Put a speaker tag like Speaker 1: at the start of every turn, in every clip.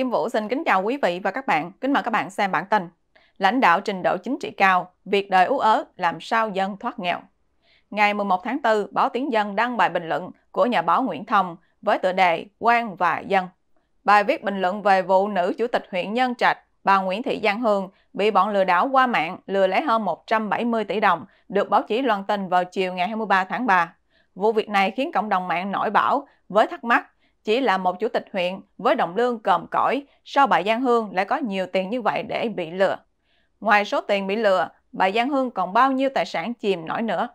Speaker 1: Kim Vũ xin kính chào quý vị và các bạn. Kính mời các bạn xem bản tin. Lãnh đạo trình độ chính trị cao, việc đời ú ớ làm sao dân thoát nghèo. Ngày 11 tháng 4, báo Tiếng Dân đăng bài bình luận của nhà báo Nguyễn Thông với tựa đề Quan và Dân. Bài viết bình luận về vụ nữ chủ tịch huyện Nhân Trạch, bà Nguyễn Thị Giang Hương, bị bọn lừa đảo qua mạng lừa lấy hơn 170 tỷ đồng, được báo chí loan tin vào chiều ngày 23 tháng 3. Vụ việc này khiến cộng đồng mạng nổi bão với thắc mắc chỉ là một chủ tịch huyện với đồng lương cầm cõi, sao bà Giang Hương lại có nhiều tiền như vậy để bị lừa? Ngoài số tiền bị lừa, bà Giang Hương còn bao nhiêu tài sản chìm nổi nữa?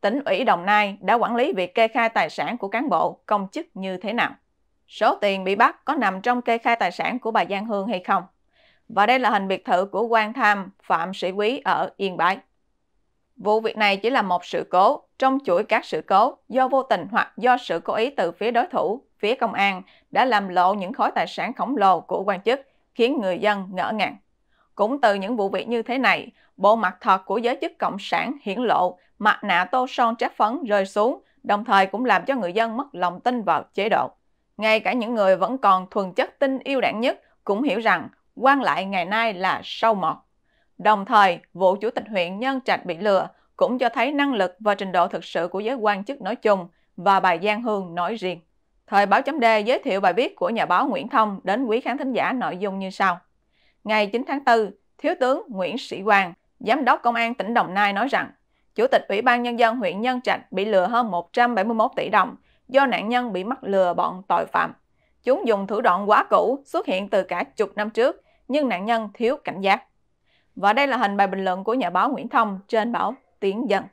Speaker 1: Tỉnh ủy Đồng Nai đã quản lý việc kê khai tài sản của cán bộ, công chức như thế nào? Số tiền bị bắt có nằm trong kê khai tài sản của bà Giang Hương hay không? Và đây là hình biệt thự của quan tham Phạm Sĩ Quý ở Yên Bái. Vụ việc này chỉ là một sự cố trong chuỗi các sự cố do vô tình hoặc do sự cố ý từ phía đối thủ phía công an đã làm lộ những khối tài sản khổng lồ của quan chức, khiến người dân ngỡ ngàng. Cũng từ những vụ việc như thế này, bộ mặt thật của giới chức cộng sản hiển lộ, mặt nạ tô son trát phấn rơi xuống, đồng thời cũng làm cho người dân mất lòng tin vào chế độ. Ngay cả những người vẫn còn thuần chất tin yêu đảng nhất cũng hiểu rằng quan lại ngày nay là sâu mọt. Đồng thời, vụ chủ tịch huyện Nhân Trạch bị lừa cũng cho thấy năng lực và trình độ thực sự của giới quan chức nói chung và bài Giang Hương nói riêng. Thời báo chấm D giới thiệu bài viết của nhà báo Nguyễn Thông đến quý khán thính giả nội dung như sau. Ngày 9 tháng 4, Thiếu tướng Nguyễn Sĩ Quang, Giám đốc Công an tỉnh Đồng Nai nói rằng, Chủ tịch Ủy ban Nhân dân huyện Nhân Trạch bị lừa hơn 171 tỷ đồng do nạn nhân bị mắc lừa bọn tội phạm. Chúng dùng thủ đoạn quá cũ xuất hiện từ cả chục năm trước, nhưng nạn nhân thiếu cảnh giác. Và đây là hình bài bình luận của nhà báo Nguyễn Thông trên báo Tiếng Dân.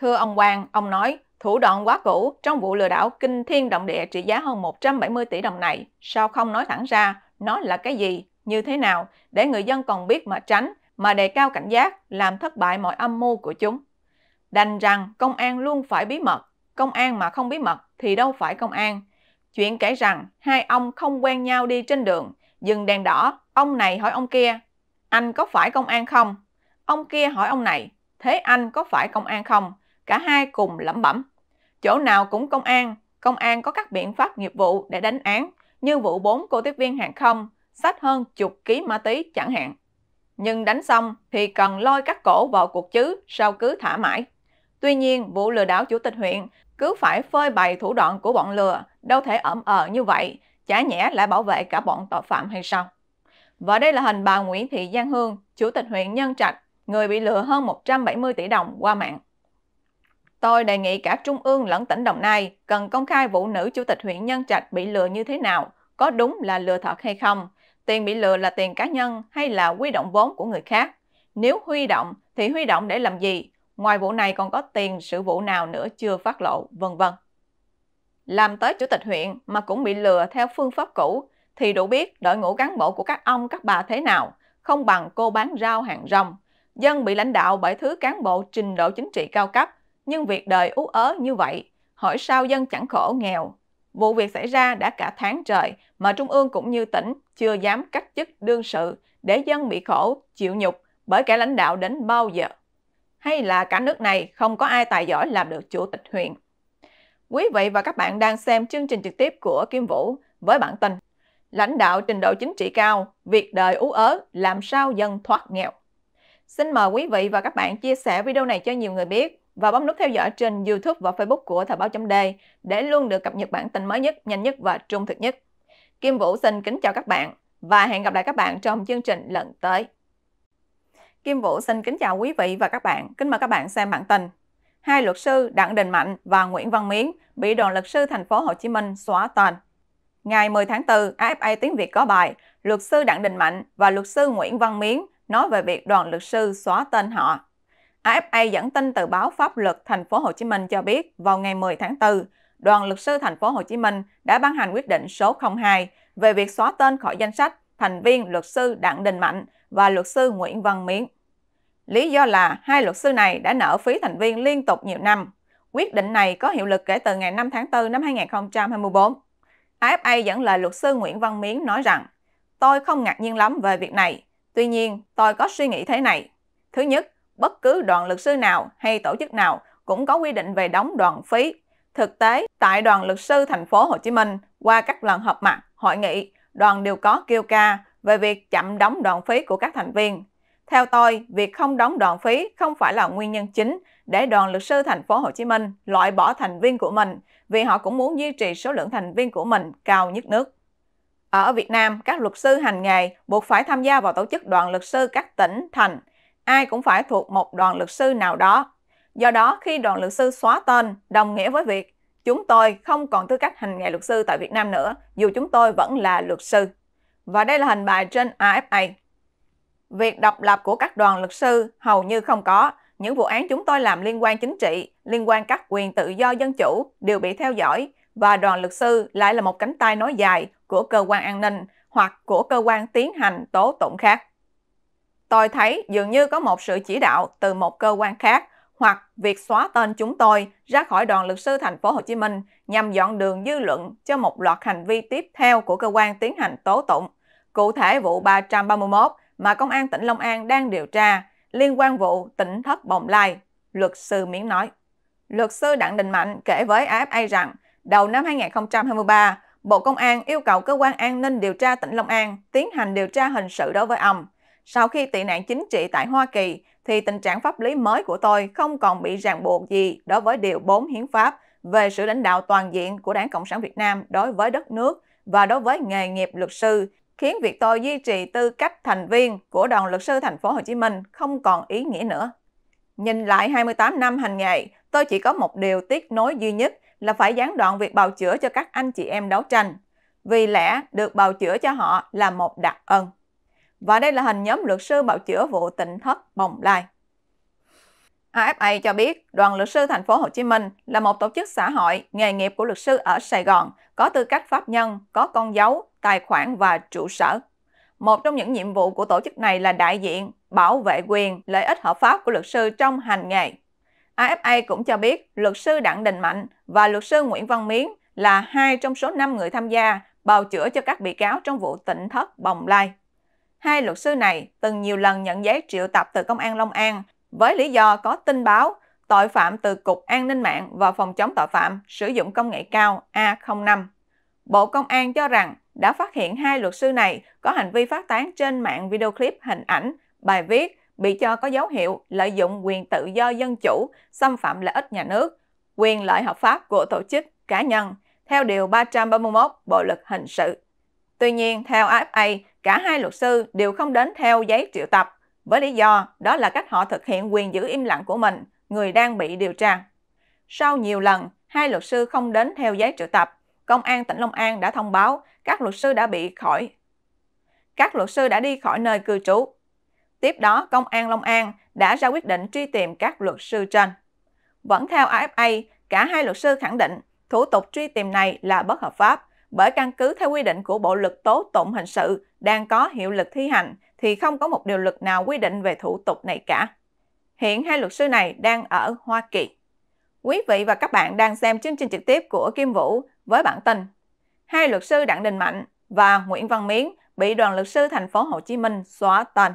Speaker 1: Thưa ông Quang, ông nói, Thủ đoạn quá cũ trong vụ lừa đảo kinh thiên động địa trị giá hơn 170 tỷ đồng này, sao không nói thẳng ra nó là cái gì, như thế nào để người dân còn biết mà tránh, mà đề cao cảnh giác, làm thất bại mọi âm mưu của chúng. Đành rằng công an luôn phải bí mật, công an mà không bí mật thì đâu phải công an. Chuyện kể rằng hai ông không quen nhau đi trên đường, dừng đèn đỏ, ông này hỏi ông kia, anh có phải công an không? Ông kia hỏi ông này, thế anh có phải công an không? Cả hai cùng lẩm bẩm chỗ nào cũng công an. Công an có các biện pháp nghiệp vụ để đánh án, như vụ 4 cô tiếp viên hàng không, sách hơn chục ký ma túy chẳng hạn. Nhưng đánh xong thì cần lôi các cổ vào cuộc chứ, sao cứ thả mãi. Tuy nhiên, vụ lừa đảo chủ tịch huyện cứ phải phơi bày thủ đoạn của bọn lừa, đâu thể ẩm ờ như vậy, chả nhẽ lại bảo vệ cả bọn tội phạm hay sao? Và đây là hình bà Nguyễn Thị Giang Hương, chủ tịch huyện Nhân Trạch, người bị lừa hơn 170 tỷ đồng qua mạng. Tôi đề nghị cả Trung ương lẫn tỉnh Đồng Nai cần công khai vụ nữ chủ tịch huyện Nhân Trạch bị lừa như thế nào, có đúng là lừa thật hay không, tiền bị lừa là tiền cá nhân hay là huy động vốn của người khác. Nếu huy động thì huy động để làm gì? Ngoài vụ này còn có tiền sự vụ nào nữa chưa phát lộ, vân vân. Làm tới chủ tịch huyện mà cũng bị lừa theo phương pháp cũ thì đủ biết đội ngũ cán bộ của các ông các bà thế nào, không bằng cô bán rau hàng rong. Dân bị lãnh đạo bởi thứ cán bộ trình độ chính trị cao cấp nhưng việc đời ú ớ như vậy, hỏi sao dân chẳng khổ nghèo. Vụ việc xảy ra đã cả tháng trời mà Trung ương cũng như tỉnh chưa dám cách chức đương sự để dân bị khổ, chịu nhục bởi kẻ lãnh đạo đến bao giờ. Hay là cả nước này không có ai tài giỏi làm được chủ tịch huyện. Quý vị và các bạn đang xem chương trình trực tiếp của Kim Vũ với bản tin Lãnh đạo trình độ chính trị cao, việc đời ú ớ, làm sao dân thoát nghèo. Xin mời quý vị và các bạn chia sẻ video này cho nhiều người biết và bấm nút theo dõi trên YouTube và Facebook của Thời báo chấm D để luôn được cập nhật bản tin mới nhất, nhanh nhất và trung thực nhất. Kim Vũ xin kính chào các bạn và hẹn gặp lại các bạn trong chương trình lần tới. Kim Vũ xin kính chào quý vị và các bạn. Kính mời các bạn xem bản tin. Hai luật sư Đặng Đình Mạnh và Nguyễn Văn Miến bị đoàn luật sư thành phố Hồ Chí Minh xóa tên. Ngày 10 tháng 4, AFA tiếng Việt có bài Luật sư Đặng Đình Mạnh và luật sư Nguyễn Văn Miến nói về việc đoàn luật sư xóa tên họ AFA dẫn tin từ báo Pháp luật Thành phố Hồ Chí Minh cho biết vào ngày 10 tháng 4, Đoàn luật sư Thành phố Hồ Chí Minh đã ban hành quyết định số 02 về việc xóa tên khỏi danh sách thành viên luật sư Đặng Đình Mạnh và luật sư Nguyễn Văn Miến. Lý do là hai luật sư này đã nợ phí thành viên liên tục nhiều năm. Quyết định này có hiệu lực kể từ ngày 5 tháng 4 năm 2024. AFA dẫn lời luật sư Nguyễn Văn Miến nói rằng, tôi không ngạc nhiên lắm về việc này. Tuy nhiên, tôi có suy nghĩ thế này. Thứ nhất, bất cứ đoàn luật sư nào hay tổ chức nào cũng có quy định về đóng đoàn phí. Thực tế, tại đoàn luật sư thành phố Hồ Chí Minh, qua các lần họp mặt, hội nghị, đoàn đều có kêu ca về việc chậm đóng đoàn phí của các thành viên. Theo tôi, việc không đóng đoàn phí không phải là nguyên nhân chính để đoàn luật sư thành phố Hồ Chí Minh loại bỏ thành viên của mình, vì họ cũng muốn duy trì số lượng thành viên của mình cao nhất nước. Ở Việt Nam, các luật sư hành nghề buộc phải tham gia vào tổ chức đoàn luật sư các tỉnh, thành – ai cũng phải thuộc một đoàn luật sư nào đó. Do đó, khi đoàn luật sư xóa tên, đồng nghĩa với việc chúng tôi không còn tư cách hành nghề luật sư tại Việt Nam nữa, dù chúng tôi vẫn là luật sư. Và đây là hình bài trên AFA. Việc độc lập của các đoàn luật sư hầu như không có. Những vụ án chúng tôi làm liên quan chính trị, liên quan các quyền tự do dân chủ đều bị theo dõi và đoàn luật sư lại là một cánh tay nói dài của cơ quan an ninh hoặc của cơ quan tiến hành tố tụng khác tôi thấy dường như có một sự chỉ đạo từ một cơ quan khác hoặc việc xóa tên chúng tôi ra khỏi đoàn luật sư thành phố Hồ Chí Minh nhằm dọn đường dư luận cho một loạt hành vi tiếp theo của cơ quan tiến hành tố tụng. Cụ thể vụ 331 mà Công an tỉnh Long An đang điều tra liên quan vụ tỉnh thất Bồng Lai, luật sư Miến nói. Luật sư Đặng Đình Mạnh kể với AFA rằng đầu năm 2023, Bộ Công an yêu cầu cơ quan an ninh điều tra tỉnh Long An tiến hành điều tra hình sự đối với ông. Sau khi tị nạn chính trị tại Hoa Kỳ, thì tình trạng pháp lý mới của tôi không còn bị ràng buộc gì đối với Điều 4 Hiến pháp về sự lãnh đạo toàn diện của Đảng Cộng sản Việt Nam đối với đất nước và đối với nghề nghiệp luật sư, khiến việc tôi duy trì tư cách thành viên của đoàn luật sư thành phố Hồ Chí Minh không còn ý nghĩa nữa. Nhìn lại 28 năm hành nghề, tôi chỉ có một điều tiếc nối duy nhất là phải gián đoạn việc bào chữa cho các anh chị em đấu tranh. Vì lẽ được bào chữa cho họ là một đặc ân. Và đây là hình nhóm luật sư bào chữa vụ tỉnh thất Bồng Lai. AFA cho biết Đoàn Luật sư Thành phố Hồ Chí Minh là một tổ chức xã hội nghề nghiệp của luật sư ở Sài Gòn, có tư cách pháp nhân, có con dấu, tài khoản và trụ sở. Một trong những nhiệm vụ của tổ chức này là đại diện, bảo vệ quyền, lợi ích hợp pháp của luật sư trong hành nghề. AFA cũng cho biết luật sư Đặng Đình Mạnh và luật sư Nguyễn Văn Miến là hai trong số 5 người tham gia bào chữa cho các bị cáo trong vụ tỉnh thất Bồng Lai hai luật sư này từng nhiều lần nhận giấy triệu tập từ Công an Long An với lý do có tin báo tội phạm từ Cục An ninh mạng và Phòng chống tội phạm sử dụng công nghệ cao A05. Bộ Công an cho rằng đã phát hiện hai luật sư này có hành vi phát tán trên mạng video clip hình ảnh, bài viết bị cho có dấu hiệu lợi dụng quyền tự do dân chủ, xâm phạm lợi ích nhà nước, quyền lợi hợp pháp của tổ chức cá nhân theo Điều 331 Bộ Luật Hình sự Tuy nhiên, theo AFA, cả hai luật sư đều không đến theo giấy triệu tập, với lý do đó là cách họ thực hiện quyền giữ im lặng của mình, người đang bị điều tra. Sau nhiều lần, hai luật sư không đến theo giấy triệu tập, Công an tỉnh Long An đã thông báo các luật sư đã bị khỏi. Các luật sư đã đi khỏi nơi cư trú. Tiếp đó, Công an Long An đã ra quyết định truy tìm các luật sư trên. Vẫn theo AFA, cả hai luật sư khẳng định thủ tục truy tìm này là bất hợp pháp bởi căn cứ theo quy định của Bộ luật tố tụng hình sự đang có hiệu lực thi hành thì không có một điều luật nào quy định về thủ tục này cả. Hiện hai luật sư này đang ở Hoa Kỳ. Quý vị và các bạn đang xem chương trình trực tiếp của Kim Vũ với bản tin. Hai luật sư Đặng Đình Mạnh và Nguyễn Văn Miến bị đoàn luật sư thành phố Hồ Chí Minh xóa tên.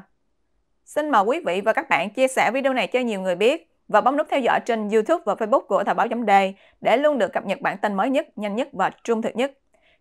Speaker 1: Xin mời quý vị và các bạn chia sẻ video này cho nhiều người biết và bấm nút theo dõi trên YouTube và Facebook của Thời báo chấm đề để luôn được cập nhật bản tin mới nhất, nhanh nhất và trung thực nhất.